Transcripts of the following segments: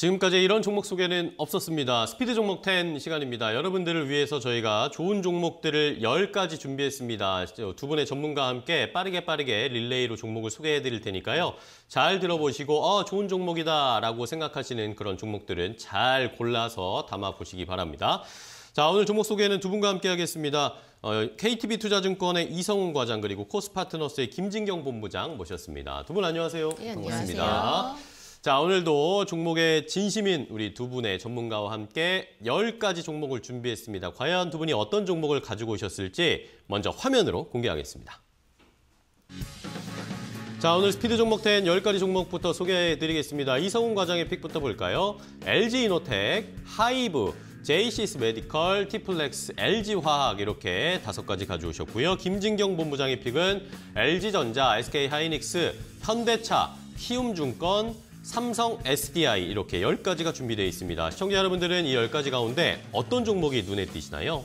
지금까지 이런 종목 소개는 없었습니다. 스피드 종목 10 시간입니다. 여러분들을 위해서 저희가 좋은 종목들을 10가지 준비했습니다. 두 분의 전문가와 함께 빠르게 빠르게 릴레이로 종목을 소개해 드릴 테니까요. 잘 들어보시고 어, 좋은 종목이다 라고 생각하시는 그런 종목들은 잘 골라서 담아 보시기 바랍니다. 자 오늘 종목 소개는 두 분과 함께 하겠습니다. 어, KTB 투자증권의 이성훈 과장 그리고 코스파트너스의 김진경 본부장 모셨습니다. 두 분 안녕하세요. 예, 안녕하세요. 반갑습니다. 자, 오늘도 종목의 진심인 우리 두 분의 전문가와 함께 열가지 종목을 준비했습니다. 과연 두 분이 어떤 종목을 가지고 오셨을지 먼저 화면으로 공개하겠습니다. 자, 오늘 스피드 종목된 열가지 종목부터 소개해드리겠습니다. 이성훈 과장의 픽부터 볼까요? LG이노텍, 하이브, JCS 메디컬, 티플렉스, LG화학 이렇게 다섯 가지 가져오셨고요. 김진경 본부장의 픽은 LG전자, SK하이닉스, 현대차, 키움증권, 삼성 SDI 이렇게 10가지가 준비되어 있습니다. 시청자 여러분들은 이 10가지 가운데 어떤 종목이 눈에 띄시나요?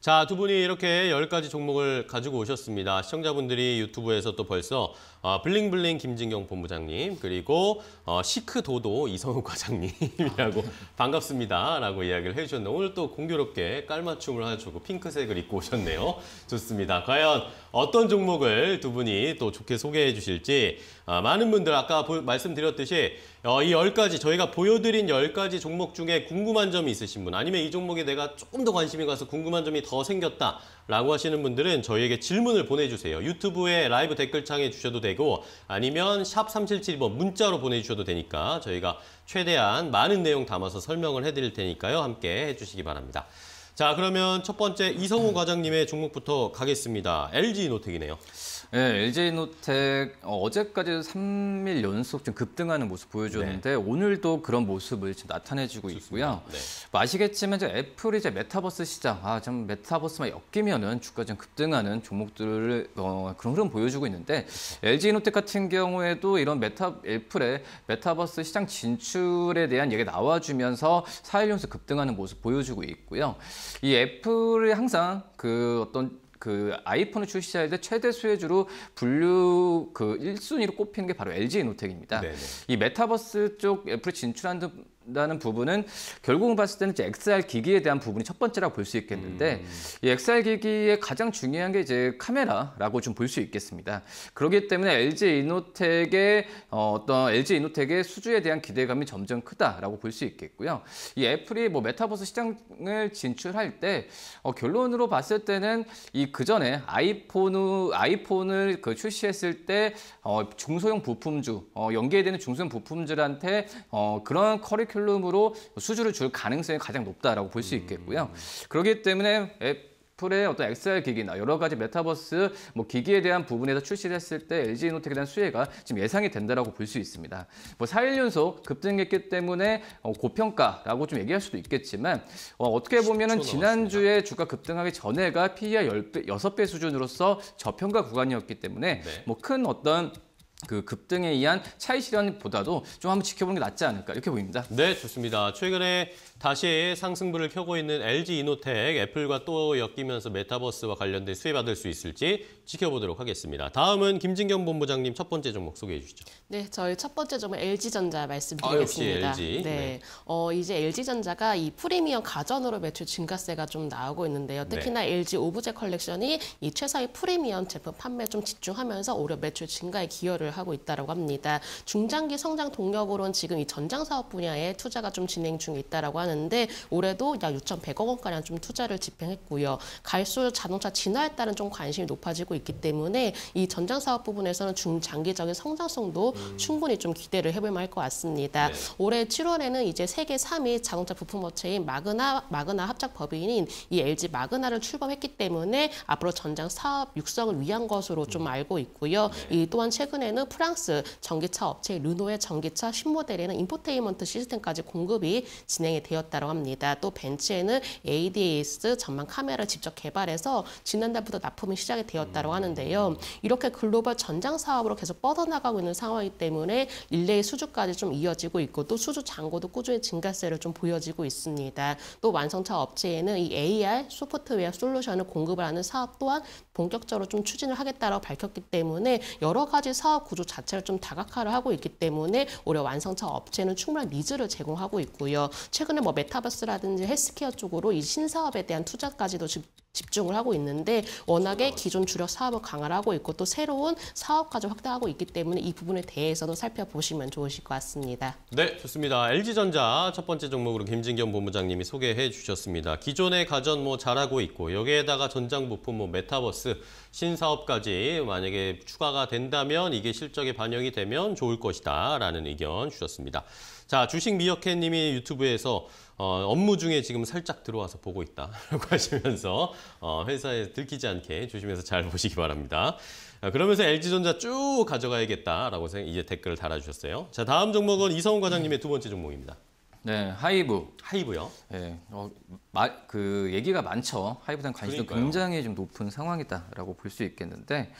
자, 두 분이 이렇게 열가지 종목을 가지고 오셨습니다. 시청자분들이 유튜브에서 또 벌써 어, 블링블링 김진경 본부장님 그리고 어, 시크도도 이성욱 과장님이라고 반갑습니다. 라고 이야기를 해주셨는데 오늘 또 공교롭게 깔맞춤을 하시고 핑크색을 입고 오셨네요. 좋습니다. 과연 어떤 종목을 두 분이 또 좋게 소개해 주실지 어, 많은 분들 아까 보, 말씀드렸듯이 어, 이 10가지, 저희가 보여드린 10가지 종목 중에 궁금한 점이 있으신 분, 아니면 이 종목에 내가 조금 더 관심이 가서 궁금한 점이 더 생겼다 라고 하시는 분들은 저희에게 질문을 보내주세요. 유튜브에 라이브 댓글창에 주셔도 되고 아니면 샵 3772번 문자로 보내주셔도 되니까 저희가 최대한 많은 내용 담아서 설명을 해드릴 테니까요. 함께 해주시기 바랍니다. 자, 그러면 첫 번째 이성우 과장님의 종목부터 가겠습니다. LG 노텍이네요. 네, 예, LG노텍 어, 어제까지 3일 연속 좀 급등하는 모습 보여주었는데 네. 오늘도 그런 모습을 지금 나타내주고 좋습니다. 있고요. 네. 뭐 아시겠지만 이제 애플이 이제 메타버스 시장, 아, 참 메타버스만 엮이면은 주가 좀 급등하는 종목들을 어, 그런 흐름 보여주고 있는데 LG노텍 같은 경우에도 이런 메타 애플의 메타버스 시장 진출에 대한 얘기 나와주면서 4일 연속 급등하는 모습 보여주고 있고요. 이 애플이 항상 그 어떤 그 아이폰을 출시할 때 최대 수혜주로 분류 그 1순위로 꼽히는 게 바로 LG 노텍입니다. 네네. 이 메타버스 쪽 애플이 진출한 다는 부분은 결국은 봤을 때는 이제 XR 기기에 대한 부분이 첫 번째라고 볼 수 있겠는데 음. 이 XR 기기의 가장 중요한 게 이제 카메라라고 좀 볼 수 있겠습니다. 그렇기 때문에 LG 이노텍의 어, 떤 LG 이노텍의 수주에 대한 기대감이 점점 크다라고 볼 수 있겠고요. 이 애플이 뭐 메타버스 시장을 진출할 때 어, 결론으로 봤을 때는 이그 전에 아이폰을 아이폰을 그 출시했을 때 어, 중소형 부품주 어, 연계되는 중소형 부품주한테 어, 그런 커리 커리큘럼으로 수주를 줄 가능성이 가장 높다라고 볼수 음. 있겠고요. 그렇기 때문에 애플의 어떤 XR 기기나 여러 가지 메타버스 뭐 기기에 대한 부분에서 출시를 을때 LG 노텍에 대한 수혜가 지금 예상이 된다라고 볼 수 있습니다. 뭐 4일 연속 급등했기 때문에 어, 고평가라고 좀 얘기할 수도 있겠지만 어, 떻게 보면은 지난주에 주가 급등하기 전에가 PER 10배, 6배 수준으로서 저평가 구간이었기 때문에 네. 뭐큰 어떤 그 급등에 의한 차이 실현보다도 좀 한번 지켜보는 게 낫지 않을까 이렇게 보입니다. 네, 좋습니다. 최근에 다시 상승불을 켜고 있는 LG 이노텍, 애플과 또 엮이면서 메타버스와 관련된 수혜받을 수 있을지 지켜보도록 하겠습니다. 다음은 김진경 본부장님 첫 번째 종목 소개해 주시죠. 네, 저희 첫 번째 종목 LG전자 말씀드리겠습니다. 아, 역시 LG. 네. 네. 어, 이제 LG전자가 이 프리미엄 가전으로 매출 증가세가 좀 나오고 있는데요. 네. 특히나 네. LG 오브제 컬렉션이 이 최상위 프리미엄 제품 판매 좀 집중하면서 오히려 매출 증가에 기여를 하고 있다고 합니다. 중장기 성장 동력으로는 지금 이 전장 사업 분야에 투자가 좀 진행 중에 있다고 합니다. 나는데 올해도 약 6,100억 원가량 좀 투자를 집행했고요. 갈수 자동차 진화에 따른 좀 관심이 높아지고 있기 때문에 이 전장 사업 부분에서는 중장기적인 성장성도 음. 충분히 좀 기대를 해볼 만할 것 같습니다. 네. 올해 7월에는 이제 세계 3위 자동차 부품 업체인 마그나 마그나 합작 법인인 이 LG 마그나를 출범했기 때문에 앞으로 전장 사업 육성을 위한 것으로 좀 음. 알고 있고요. 네. 이 또한 최근에는 프랑스 전기차 업체 르노의 전기차 신모델에는 인포테인먼트 시스템까지 공급이 진행이 되어 보였다고 합니다. 또 벤츠에는 ADAS 전망 카메라를 직접 개발해서 지난달부터 납품이 시작이 되었다고 음. 하는데요. 이렇게 글로벌 전장 사업으로 계속 뻗어나가고 있는 상황이기 때문에 릴레이 수주까지 좀 이어지고 있고 또 수주 잔고도 꾸준히 증가세를 좀 보여지고 있습니다. 또 완성차 업체에는 이 AR 소프트웨어 솔루션을 공급을 하는 사업 또한 본격적으로 좀 추진을 하겠다고 밝혔기 때문에 여러 가지 사업 구조 자체를 좀 다각화를 하고 있기 때문에 올해 완성차 업체는 충분한 니즈를 제공하고 있고요. 최근에 뭐뭐 메타버스라든지 헬스케어 쪽으로 이 신사업에 대한 투자까지도 집, 집중을 하고 있는데 워낙에 기존 주력 사업을 강화하고 있고 또 새로운 사업까지 확대하고 있기 때문에 이 부분에 대해서도 살펴보시면 좋으실 것 같습니다. 네, 좋습니다. LG전자 첫 번째 종목으로 김진경 본부장님이 소개해 주셨습니다. 기존의 가전 뭐 잘하고 있고 여기에다가 전장 부품 뭐 메타버스 신사업까지 만약에 추가가 된다면 이게 실적에 반영이 되면 좋을 것이다 라는 의견 주셨습니다. 자, 주식 미어캣 님이 유튜브에서 어, 업무 중에 지금 살짝 들어와서 보고 있다라고 하시면서 어, 회사에 들키지 않게 조심해서 잘 보시기 바랍니다. 자, 아, 그러면서 LG전자 쭉 가져가야겠다라고 이제 댓글을 달아주셨어요. 자, 다음 종목은 이성훈 과장님의 두 번째 종목입니다. 네, 하이브. 하이브요? 네, 어, 마, 그 얘기가 많죠. 하이브에 대한 관심도 굉장히 좀 높은 상황이다라고 볼 수 있겠는데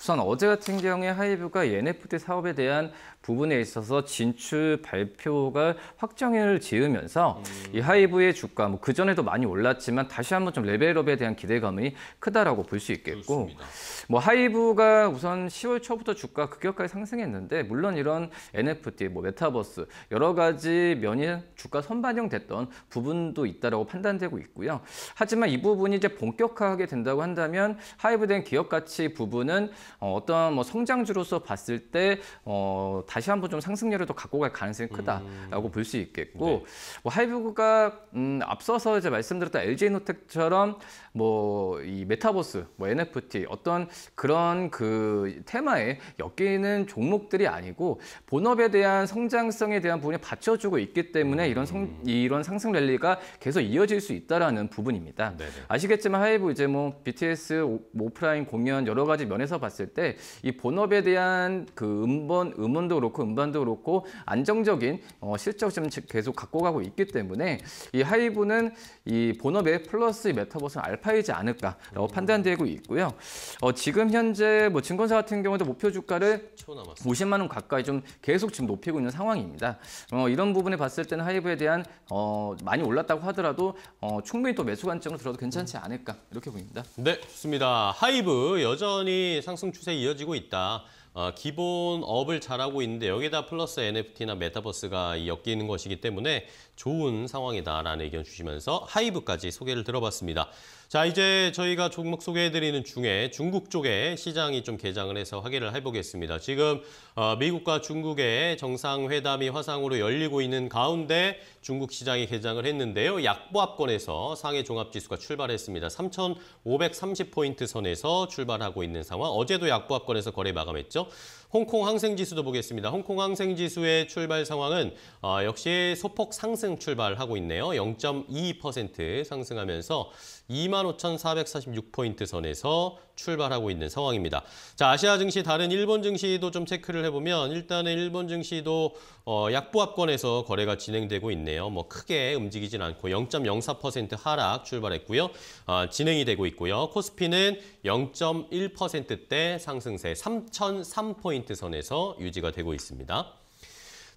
우선 어제 같은 경우에 하이브가 NFT 사업에 대한 부분에 있어서 진출 발표가 확정을 지으면서 음. 이 하이브의 주가 뭐 그전에도 많이 올랐지만 다시 한번 좀 레벨업에 대한 기대감이 크다라고 볼 수 있겠고 그렇습니다. 뭐 하이브가 우선 10월 초부터 주가 급격하게 상승했는데 물론 이런 NFT 뭐 메타버스 여러 가지 면이 주가 선반영됐던 부분도 있다라고 판단되고 있고요. 하지만 이 부분이 이제 본격화하게 된다고 한다면 하이브된 기업 가치 부분은 어, 어떤 뭐 성장주로서 봤을 때 어, 다시 한번 좀 상승률을 더 갖고 갈 가능성이 크다라고 음... 볼수 있겠고 네. 뭐 하이브가 음, 앞서서 이제 말씀드렸던 LG 노텍처럼 뭐 이 메타버스, 뭐 NFT 어떤 그런 그 테마에 엮이는 종목들이 아니고 본업에 대한 성장성에 대한 부분에 받쳐주고 있기 때문에. 때문에 이런 성, 이런 상승 랠리가 계속 이어질 수 있다라는 부분입니다. 네네. 네. 아시겠지만 하이브 이제 뭐 BTS 오프라인 공연 여러 가지 면에서 봤을 때 이 본업에 대한 그 음원 음원도 그렇고 음반도 그렇고 안정적인 어, 실적 좀 계속 갖고 가고 있기 때문에 이 하이브는 이 본업의 플러스 메타버스는 알파이지 않을까라고 음. 판단되고 있고요. 어, 지금 현재 뭐 증권사 같은 경우도 목표 주가를 50만 원 가까이 좀 계속 지금 높이고 있는 상황입니다. 어, 이런 부분에 봤을 때는 하이브에 대한 어, 많이 올랐다고 하더라도 어, 충분히 또 매수 관점으로 들어도 괜찮지 않을까 이렇게 보입니다. 네, 좋습니다. 하이브 여전히 상승 추세 이어지고 있다. 어, 기본 업을 잘하고 있는데 여기다 플러스 NFT나 메타버스가 엮이는 것이기 때문에 좋은 상황이다라는 의견 주시면서 하이브까지 소개를 들어봤습니다. 자 이제 저희가 종목 소개해드리는 중에 중국 쪽에 시장이 좀 개장을 해서 확인을 해보겠습니다. 지금 어, 미국과 중국의 정상회담이 화상으로 열리고 있는 가운데 중국 시장이 개장을 했는데요. 약보합권에서 상해 종합지수가 출발했습니다. 3,530포인트 선에서 출발하고 있는 상황. 어제도 약보합권에서 거래 마감했죠. 홍콩 항생지수도 보겠습니다. 홍콩 항생지수의 출발 상황은 어, 역시 소폭 상승 출발하고 있네요. 0.2% 상승하면서 25,446포인트 선에서 출발하고 있는 상황입니다. 자, 아시아 증시 다른 일본 증시도 좀 체크를 해보면 일단은 일본 증시도 어, 약보합권에서 거래가 진행되고 있네요. 뭐 크게 움직이진 않고 0.04% 하락 출발했고요. 어, 진행이 되고 있고요. 코스피는 0.1%대 상승세 3,003포인트 선에서 유지가 되고 있습니다.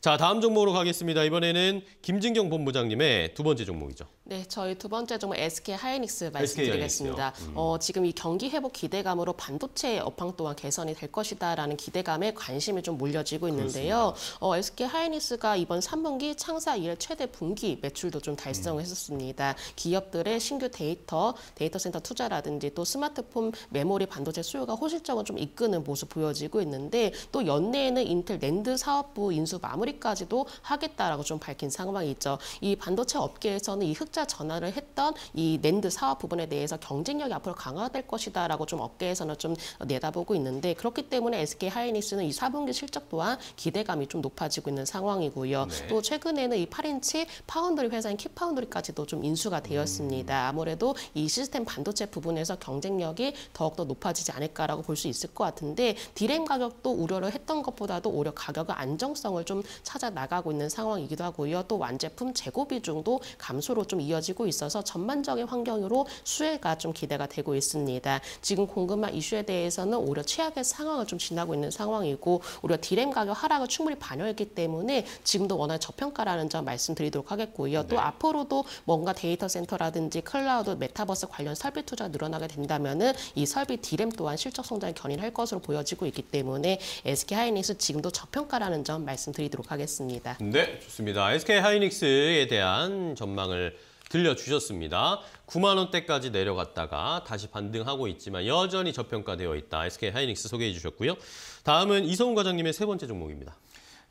자, 다음 종목으로 가겠습니다. 이번에는 김진경 본부장님의 두 번째 종목이죠. 네, 저희 두 번째 종목 SK 하이닉스 말씀드리겠습니다. SK 음. 어, 지금 이 경기 회복 기대감으로 반도체 업황 또한 개선이 될 것이다라는 기대감에 관심이 좀 몰려지고 있는데요. 어, SK 하이닉스가 이번 3분기 창사 이래 최대 분기 매출도 좀 달성했었습니다. 음. 기업들의 신규 데이터, 데이터 센터 투자라든지 또 스마트폰 메모리 반도체 수요가 호실적으로 좀 이끄는 모습 보여지고 있는데 또 연내에는 인텔 랜드 사업부 인수 마무리까지도 하겠다라고 좀 밝힌 상황이 있죠. 이 반도체 업계에서는 이흑 흑자 전환을 했던 이 랜드 사업 부분에 대해서 경쟁력이 앞으로 강화될 것이다라고 좀 업계에서는 좀 내다보고 있는데 그렇기 때문에 SK 하이닉스는 이 4분기 실적 또한 기대감이 좀 높아지고 있는 상황이고요. 네. 또 최근에는 이 8인치 파운드리 회사인 키파운드리까지도 좀 인수가 음. 되었습니다. 아무래도 이 시스템 반도체 부분에서 경쟁력이 더욱더 높아지지 않을까라고 볼 수 있을 것 같은데 디램 가격도 우려를 했던 것보다도 오히려 가격의 안정성을 좀 찾아 나가고 있는 상황이기도 하고요. 또 완제품 재고 비중도 감소로 좀 이어지고 있어서 전반적인 환경으로 수혜가 좀 기대가 되고 있습니다. 지금 공급망 이슈에 대해서는 오히려 최악의 상황을 좀 지나고 있는 상황이고 우리가 디램 가격 하락을 충분히 반영했기 때문에 지금도 워낙 저평가라는 점 말씀드리도록 하겠고요. 네. 또 앞으로도 뭔가 데이터 센터라든지 클라우드, 메타버스 관련 설비 투자 가 늘어나게 된다면이 설비 디램 또한 실적 성장에 견인할 것으로 보여지고 있기 때문에 SK 하이닉스 지금도 저평가라는 점 말씀드리도록 하겠습니다. 네, 좋습니다. SK 하이닉스에 대한 전망을 들려주셨습니다. 9만 원대까지 내려갔다가 다시 반등하고 있지만 여전히 저평가되어 있다. SK 하이닉스 소개해 주셨고요. 다음은 이성훈 과장님의 세 번째 종목입니다.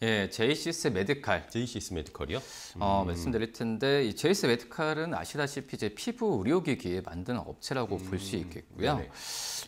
예, 제 c s 스 메디칼. 제이시 메디컬이요? 어, 음. 어, 말씀드릴 텐데 이 제이시스 메디칼은 아시다시피 이제 피부 의료기기에 만든 업체라고 음. 볼수 있겠고요. 네네.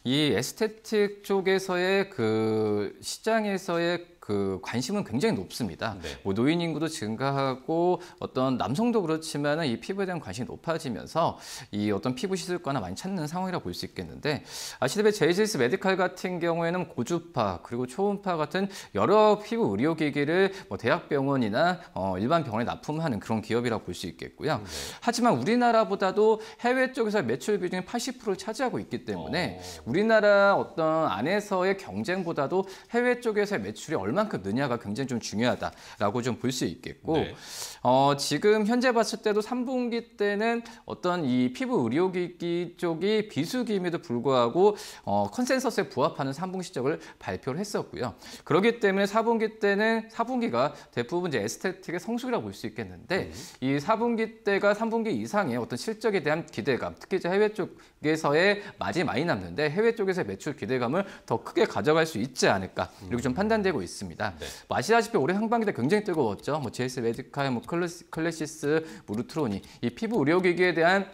이 에스테틱 쪽에서의 그 시장에서의 그 관심은 굉장히 높습니다. 네. 뭐 노인 인구도 증가하고 어떤 남성도 그렇지만 이 피부에 대한 관심이 높아지면서 이 어떤 피부 시술과나 많이 찾는 상황이라고 볼 수 있겠는데 아시다시피 제 j g 스 메디칼 같은 경우에는 고주파 그리고 초음파 같은 여러 피부 의료 기기를 뭐 대학병원이나 어, 일반 병원에 납품하는 그런 기업이라고 볼 수 있겠고요. 네. 하지만 우리나라보다도 해외 쪽에서 매출 비중이 80%를 차지하고 있기 때문에 어... 우리나라 어떤 안에서의 경쟁보다도 해외 쪽에서의 매출이 얼마 얼만큼 느냐가 굉장히 좀 중요하다라고 좀 볼 수 있겠고 네. 어, 지금 현재 봤을 때도 3분기 때는 어떤 이 피부 의료기기 쪽이 비수기임에도 불구하고 어, 컨센서스에 부합하는 3분기 시적을 발표를 했었고요. 그렇기 때문에 4분기 때는 4분기가 대부분 이제 에스테틱의 성숙이라고 볼 수 있겠는데 음. 이 4분기 때가 3분기 이상의 어떤 실적에 대한 기대감, 특히 이제 해외 쪽 밖에서의 맛이 많이 남는데 해외 쪽에서 매출 기대감을 더 크게 가져갈 수 있지 않을까 이렇게 좀 음. 판단되고 있습니다. 네. 뭐 아시다시피 올해 상반기 때 굉장히 뜨거웠죠. 뭐 GS 메디칼, 뭐 클래시, 클래시스, 무르트로니 뭐 이 피부 의료기기에 대한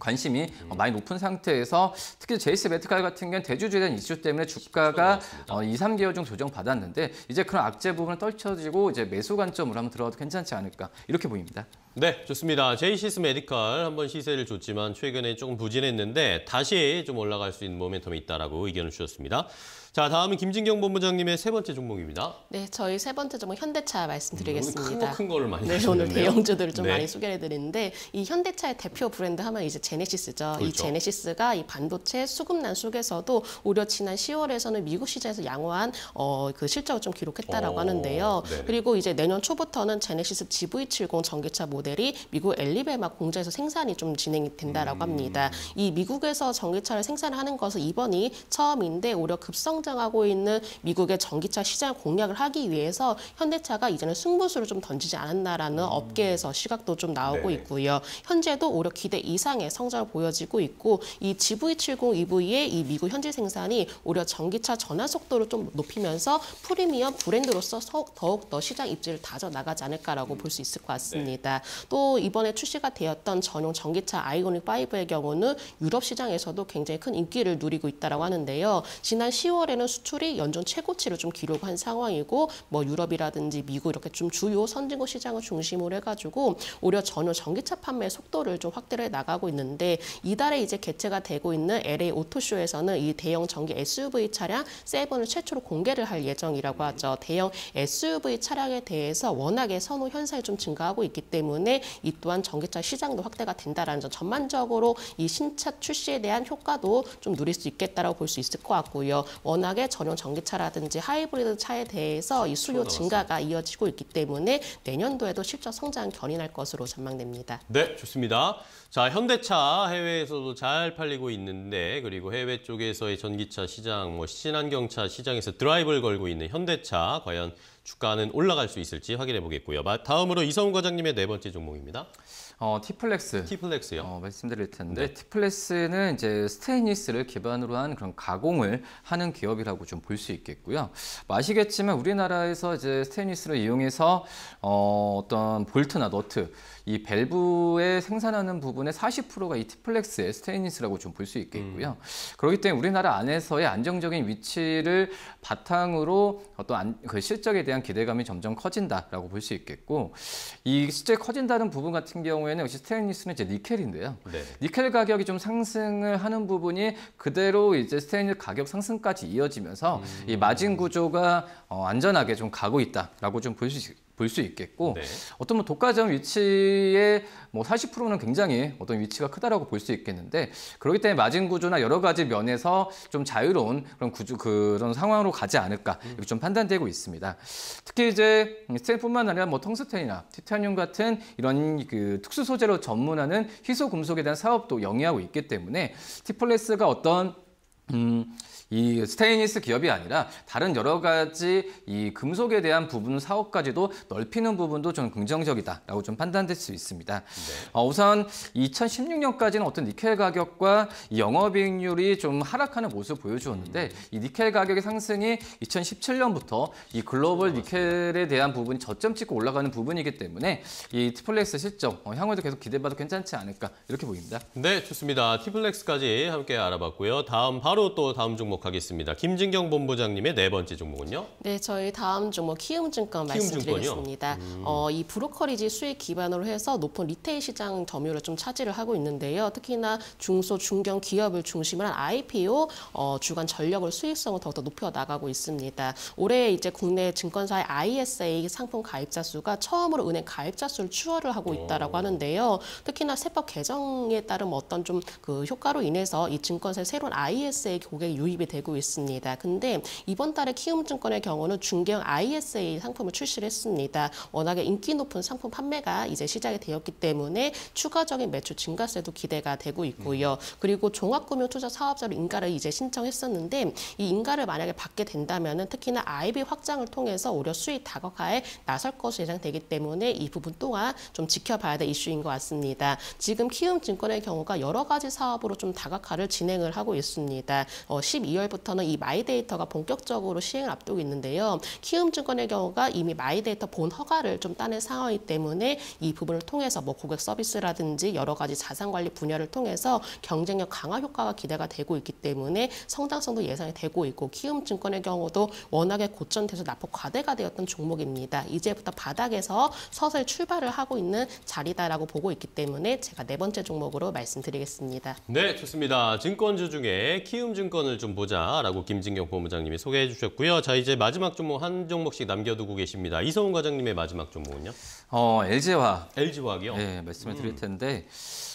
관심이 음. 어, 많이 높은 상태에서 특히 제이스 메트칼 같은 경우는 대주주에 대한 이슈 때문에 주가가 어, 2, 3개월 중 조정받았는데 이제 그런 악재 부분은 떨쳐지고 이제 매수 관점으로 한번 들어가도 괜찮지 않을까 이렇게 보입니다. 네, 좋습니다. 제이시스 메디컬 한번 시세를 줬지만 최근에 조금 부진했는데 다시 좀 올라갈 수 있는 모멘텀이 있다라고 의견을 주셨습니다. 자, 다음은 김진경 본부장님의 세 번째 종목입니다. 네, 저희 세 번째 종목 현대차 말씀드리겠습니다. 음, 큰거 큰 거를 많이 네, 오늘 대형주들을 좀 네. 많이 소개해 드리는데 이 현대차의 대표 브랜드 하면 이제 제네시스죠. 그렇죠. 이 제네시스가 이 반도체 수급난 속에서도 오히려 지난 10월에서는 미국 시장에서 양호한 어, 그 실적을 좀 기록했다라고 어, 하는데요. 네. 그리고 이제 내년 초부터는 제네시스 GV70 전기차 모 모델이 미국 엘리베마 공장에서 생산이 좀 진행이 된다라고 음. 합니다. 이 미국에서 전기차를 생산하는 것은 이번이 처음인데 오히려 급성장하고 있는 미국의 전기차 시장 공략을 하기 위해서 현대차가 이제는 승부수를 좀 던지지 않았나라는 음. 업계에서 시각도 좀 나오고 네. 있고요. 현재도 오히려 기대 이상의 성장을 보여지고 있고 이 GV70 EV의 이 미국 현지 생산이 오히려 전기차 전환 속도를 좀 높이면서 프리미엄 브랜드로서 더욱 더 시장 입지를 다져 나가지 않을까라고 음. 볼수 있을 것 같습니다. 네. 또 이번에 출시가 되었던 전용 전기차 아이오닉 5의 경우는 유럽 시장에서도 굉장히 큰 인기를 누리고 있다라고 하는데요. 지난 10월에는 수출이 연중 최고치를 좀 기록한 상황이고 뭐 유럽이라든지 미국 이렇게 좀 주요 선진국 시장을 중심으로 해가지고 오히려 전용 전기차 판매 속도를 좀 확대를 나가고 있는데 이달에 이제 개최가 되고 있는 LA 오토쇼에서는 이 대형 전기 SUV 차량 세븐을 최초로 공개를 할 예정이라고 하죠. 대형 SUV 차량에 대해서 워낙에 선호 현상이 좀 증가하고 있기 때문에 때문에 이 또한 전기차 시장도 확대가 된다라는 점 전반적으로 이 신차 출시에 대한 효과도 좀 누릴 수 있겠다라고 볼 수 있을 것 같고요. 워낙에 전용 전기차라든지 하이브리드 차에 대해서 이 수요 증가가 이어지고 있기 때문에 내년도에도 실적 성장 견인할 것으로 전망됩니다. 네, 좋습니다. 자, 현대차 해외에서도 잘 팔리고 있는데 그리고 해외 쪽에서의 전기차 시장, 뭐 신환경차 시장에서 드라이브를 걸고 있는 현대차 과연 주가는 올라갈 수 있을지 확인해 보겠고요. 다음으로 이성훈 과장님의 네 번째 종목입니다. 어, 티플렉스. 티플렉스요. 어, 말씀드릴 텐데 네. 티플렉스는 이제 스테인리스를 기반으로 한 그런 가공을 하는 기업이라고 좀 볼 수 있겠고요. 아시겠지만 우리나라에서 이제 스테인리스를 이용해서 어, 어떤 볼트나 너트 이 밸브에 생산하는 부분의 40%가 이 티플렉스의 스테인리스라고 좀 볼 수 있겠고요. 음. 그렇기 때문에 우리나라 안에서의 안정적인 위치를 바탕으로 어떤 안, 그 실적에 대한 기대감이 점점 커진다라고 볼 수 있겠고 이 실제 커진다는 부분 같은 경우에 경우에는 역시 스테인리스는 이제 니켈인데요. 네. 니켈 가격이 좀 상승을 하는 부분이 그대로 이제 스테인리 스 가격 상승까지 이어지면서 음. 이 마진 구조가 어, 안전하게 좀 가고 있다라고 좀 볼 수 있습니다. 볼수 있겠고 네. 어떤 뭐 독과점 위치의 뭐 40%는 굉장히 어떤 위치가 크다라고 볼 수 있겠는데 그렇기 때문에 마진 구조나 여러 가지 면에서 좀 자유로운 그런 구조 그런 상황으로 가지 않을까 이렇게 좀 판단되고 있습니다. 특히 이제 스텐뿐만 아니라 뭐 텅스텐이나 티타늄 같은 이런 그 특수 소재로 전문하는 희소 금속에 대한 사업도 영위하고 있기 때문에 티플레스가 어떤 음, 이 스테인리스 기업이 아니라 다른 여러 가지 이 금속에 대한 부분 사업까지도 넓히는 부분도 좀 긍정적이다라고 좀 판단될 수 있습니다. 네. 어, 우선 2016년까지는 어떤 니켈 가격과 영업이익률이 좀 하락하는 모습 을 보여주었는데 음. 이 니켈 가격의 상승이 2017년부터 이 글로벌 아, 니켈에 대한 부분 저점 찍고 올라가는 부분이기 때문에 이 티플렉스 실적 어, 향후에도 계속 기대봐도 괜찮지 않을까 이렇게 보입니다. 네, 좋습니다. 티플렉스까지 함께 알아봤고요. 다음 바로 또 다음 종목 주목하겠습니다. 김진경 본부장님의 네 번째 종목은요? 네, 저희 다음 종목 키움증권 말씀드리겠습니다. 음. 어, 이 브로커리지 수익 기반으로 해서 높은 리테일 시장 점유율을 좀 차지를 하고 있는데요. 특히나 중소, 중견 기업을 중심으로 한 IPO 어, 주간 전력을 수익성을 더욱더 높여 나가고 있습니다. 올해 이제 국내 증권사의 ISA 상품 가입자 수가 처음으로 은행 가입자 수를 추월을 하고 있다라고 오. 어. 하는데요. 특히나 세법 개정에 따른 어떤 좀 그 효과로 인해서 이 증권사의 새로운 ISA 고객 유입이 되고 있습니다. 근데 이번 달에 키움증권의 경우는 중개형 ISA 상품을 출시를 했습니다. 워낙에 인기 높은 상품 판매가 이제 시작이 되었기 때문에 추가적인 매출 증가세도 기대가 되고 있고요. 그리고 종합금융 투자 사업자로 인가를 이제 신청했었는데 이 인가를 만약에 받게 된다면 특히나 IB 확장을 통해서 오히려 수익 다각화에 나설 것으로 예상되기 때문에 이 부분 또한 좀 지켜봐야 될 이슈인 것 같습니다. 지금 키움증권의 경우가 여러 가지 사업으로 좀 다각화를 진행을 하고 있습니다. 어, 12월 12월부터는 이 마이데이터가 본격적으로 시행을 앞두고 있는데요. 키움증권의 경우가 이미 마이데이터 본 허가를 좀 따낸 상황이기 때문에 이 부분을 통해서 뭐 고객 서비스라든지 여러 가지 자산관리 분야를 통해서 경쟁력 강화 효과가 기대가 되고 있기 때문에 성장성도 예상이 되고 있고 키움증권의 경우도 워낙에 고점돼서납폭 과대가 되었던 종목입니다. 이제부터 바닥에서 서서히 출발을 하고 있는 자리다라고 보고 있기 때문에 제가 네 번째 종목으로 말씀드리겠습니다. 네, 좋습니다. 증권주 중에 키움증권을 좀 보자라고 김진경 본부장님이 소개해 주셨고요. 자 이제 마지막 종목 한 종목씩 남겨두고 계십니다. 이성훈 과장님의 마지막 종목은요? 어 LG화학. LG화학이요? 네 예, 말씀을 드릴 음. 텐데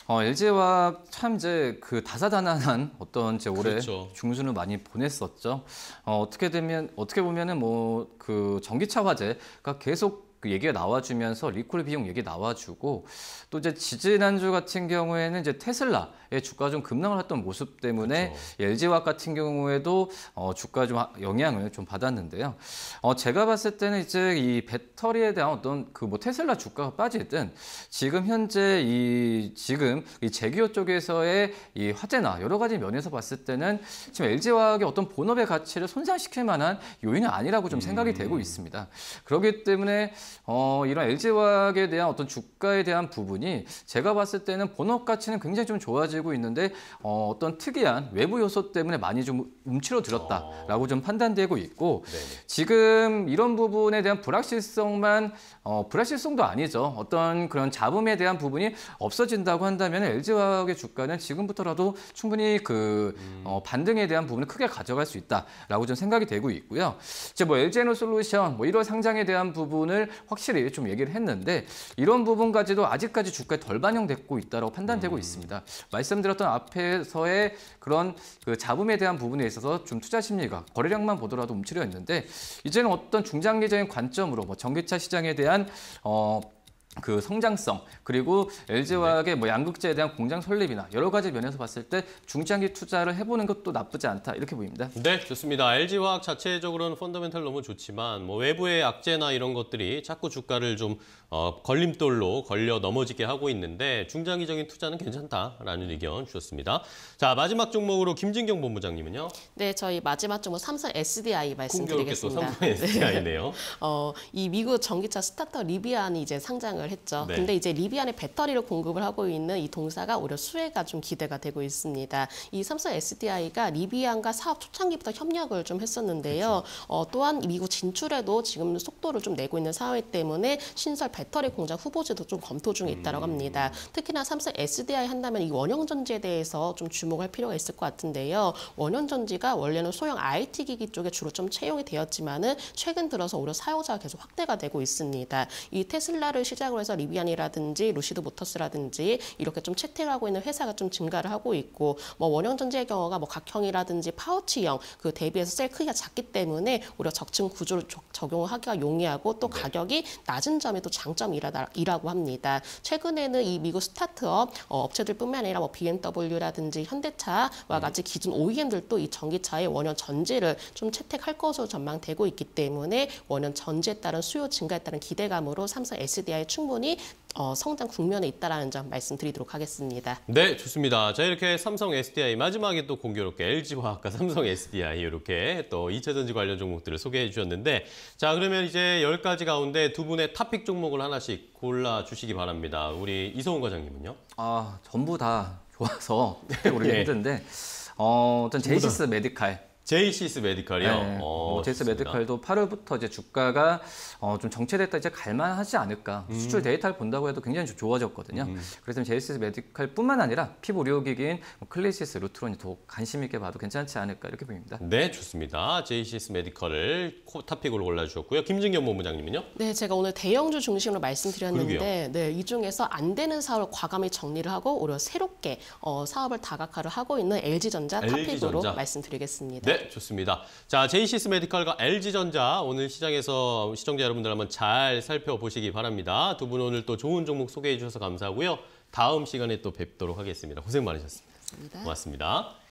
어, LG화학 참 이제 그 다사다난한 어떤 제 올해 그렇죠. 중순을 많이 보냈었죠. 어, 어떻게 되면 어떻게 보면은 뭐 그 전기차 화재가 계속 그 얘기가 나와주면서 리콜 비용 얘기 나와주고 또 이제 지지난주 같은 경우에는 이제 테슬라의 주가 좀 급락을 했던 모습 때문에 그렇죠. l g 화 같은 경우에도 어, 주가 좀 영향을 좀 받았는데요. 어, 제가 봤을 때는 이제 이 배터리에 대한 어떤 그 뭐 테슬라 주가가 빠지든 지금 현재 이 지금 이제규어 쪽에서의 이 화재나 여러 가지 면에서 봤을 때는 지금 LG화학의 어떤 본업의 가치를 손상시킬 만한 요인은 아니라고 좀 생각이 음. 되고 있습니다. 그렇기 때문에 어, 이런 LG화학에 대한 어떤 주가에 대한 부분이 제가 봤을 때는 본업 가치는 굉장히 좀 좋아지고 있는데 어, 어떤 특이한 외부 요소 때문에 많이 좀 움츠러들었다라고 좀 판단되고 있고 네 지금 이런 부분에 대한 불확실성만 어, 불확실성도 아니죠. 어떤 그런 잡음에 대한 부분이 없어진다고 한다면 LG화학의 주가는 지금부터라도 충분히 그 어, 음. 어, 반등에 대한 부분을 크게 가져갈 수 있다라고 좀 생각이 되고 있고요. 이제 뭐 LG에너솔루션 뭐 이런 상장에 대한 부분을 확실히 좀 얘기를 했는데 이런 부분까지도 아직까지 주가에 덜반영되고 있다고 판단되고 음. 있습니다. 말씀드렸던 앞에서의 그런 그 잡음에 대한 부분에 있어서 좀 투자 심리가 거래량만 보더라도 움츠려 있는데 이제는 어떤 중장기적인 관점으로 뭐 전기차 시장에 대한 어그 성장성 그리고 LG화학의 뭐 양극재에 대한 공장 설립이나 여러 가지 면에서 봤을 때 중장기 투자를 해보는 것도 나쁘지 않다 이렇게 보입니다. 네, 좋습니다. LG화학 자체적으로는 펀더멘탈 너무 좋지만 뭐 외부의 악재나 이런 것들이 자꾸 주가를 좀 어, 걸림돌로 걸려 넘어지게 하고 있는데 중장기적인 투자는 괜찮다라는 의견 주셨습니다. 자 마지막 종목으로 김진경 본부장님은요? 네, 저희 마지막 종목 삼성 SDI 말씀드리겠습니다. 삼성 SDI네요. 어, 이 미국 전기차 스타터 리비안이 이제 상장을 등장을 했죠. 네. 근데 이제 리비안의 배터리를 공급을 하고 있는 이 동사가 오히려 수혜가 좀 기대가 되고 있습니다. 이 삼성 SDI가 리비안과 사업 초창기부터 협력을 좀 했었는데요. 그렇죠. 어, 또한 미국 진출에도 지금 속도를 좀 내고 있는 사회 때문에 신설 배터리 공장 후보지도 좀 검토 중에 있다고 음. 합니다. 특히나 삼성 SDI 한다면 이 원형 전지에 대해서 좀 주목할 필요가 있을 것 같은데요. 원형 전지가 원래는 소형 IT 기기 쪽에 주로 좀 채용이 되었지만은 최근 들어서 오히려 사용자가 계속 확대가 되고 있습니다. 이 테슬라를 시작으로 시작으로 해서 리비안이라든지 루시드 모터스라든지 이렇게 좀 채택하고 있는 회사가 좀 증가를 하고 있고 뭐 원형 전지의 경우가 뭐 각형이라든지 파우치형 그 대비해서 셀 크기가 작기 때문에 우리가 적층 구조를 적용을 하기가 용이하고 또 네. 가격이 낮은 점이 또 장점이라고 합니다. 최근에는 이 미국 스타트업 어, 업체들뿐만 아니라 뭐 BMW라든지 현대차와 네. 같이 기존 OEM들도 이 전기차의 원형 전지를 좀 채택할 것으로 전망되고 있기 때문에 원형 전지에 따른 수요 증가에 따른 기대감으로 삼성 SDI 충 충분히 어, 성장 국면에 있다라는 점 말씀드리도록 하겠습니다. 네, 좋습니다. 자, 이렇게 삼성 SDI 마지막에 또 공교롭게 LG화학과 삼성 SDI 이렇게 또 2차 전지 관련 종목들을 소개해 주셨는데 자, 그러면 이제 10가지 가운데 두 분의 탑픽 종목을 하나씩 골라 주시기 바랍니다. 우리 이성훈 과장님은요? 아, 전부 다 좋아서 고르기 네. 예. 힘든데 어, 전 제이시스 메디칼 제이시스 메디컬이요. 네. 뭐 어, 제이스 좋 메디컬도 8월부터 이제 주가가 어, 좀 정체됐다 이제 갈만하지 않을까. 음. 수출 데이터를 본다고 해도 굉장히 좋아졌거든요. 음. 그래서 제이시스 메디컬뿐만 아니라 피부 의료기기인 뭐클리시스 루트론이 더욱 관심 있게 봐도 괜찮지 않을까 이렇게 봅니다 네, 좋습니다. 제이시스 메디컬을 탑픽으로 골라주셨고요. 김진경 본부장님은요? 네, 제가 오늘 대형주 중심으로 말씀드렸는데, 네, 이 중에서 안 되는 사업을 과감히 정리를 하고 오히려 새롭게 어, 사업을 다각화를 하고 있는 LG전자, l g 전 탑픽으로 말씀드리겠습니다. 네. 좋습니다. 자, 제이시스 메디컬과 LG전자 오늘 시장에서 시청자 여러분들 한번 잘 살펴보시기 바랍니다. 두 분 오늘 또 좋은 종목 소개해 주셔서 감사하고요. 다음 시간에 또 뵙도록 하겠습니다. 고생 많으셨습니다. 고맙습니다. 고맙습니다.